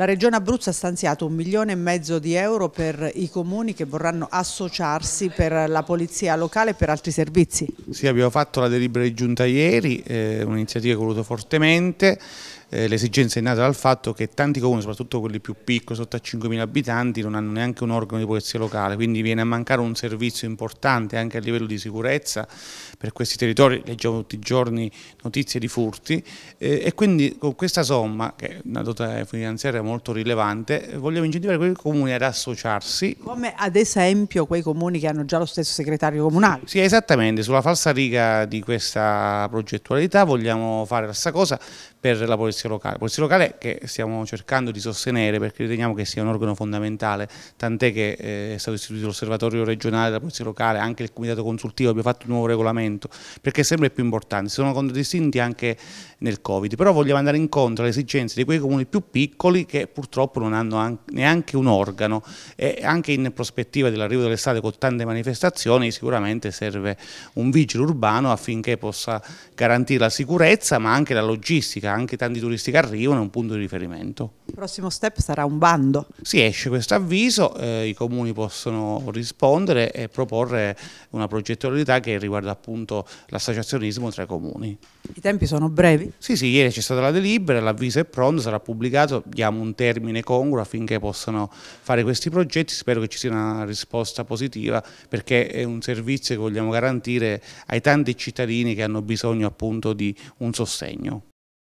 La Regione Abruzzo ha stanziato un milione e mezzo di euro per i comuni che vorranno associarsi per la polizia locale e per altri servizi. Sì, abbiamo fatto la delibera di giunta ieri, eh, un'iniziativa che ho voluto fortemente, eh, l'esigenza è nata dal fatto che tanti comuni, soprattutto quelli più piccoli, sotto a 5.000 abitanti, non hanno neanche un organo di polizia locale, quindi viene a mancare un servizio importante anche a livello di sicurezza per questi territori, leggiamo tutti i giorni notizie di furti eh, e quindi con questa somma, che è una dotazione finanziaria molto rilevante, vogliamo incentivare quei comuni ad associarsi. Come ad esempio quei comuni che hanno già lo stesso segretario comunale. Sì, esattamente, sulla falsa riga di questa progettualità vogliamo fare la stessa cosa per la polizia polizia locale. Polizia locale che stiamo cercando di sostenere perché riteniamo che sia un organo fondamentale, tant'è che eh, è stato istituito l'osservatorio regionale della polizia locale, anche il comitato consultivo, abbiamo fatto un nuovo regolamento, perché è sempre più importante, sono contraddistinti anche nel Covid, però vogliamo andare incontro alle esigenze di quei comuni più piccoli che purtroppo non hanno neanche un organo e anche in prospettiva dell'arrivo dell'estate con tante manifestazioni sicuramente serve un vigile urbano affinché possa garantire la sicurezza ma anche la logistica, anche tanti turisti turisti arrivano è un punto di riferimento. Il prossimo step sarà un bando. Si esce questo avviso, eh, i comuni possono rispondere e proporre una progettualità che riguarda appunto l'associazionismo tra i comuni. I tempi sono brevi? Sì, sì, ieri c'è stata la delibera, l'avviso è pronto, sarà pubblicato, diamo un termine congruo affinché possano fare questi progetti, spero che ci sia una risposta positiva perché è un servizio che vogliamo garantire ai tanti cittadini che hanno bisogno appunto di un sostegno.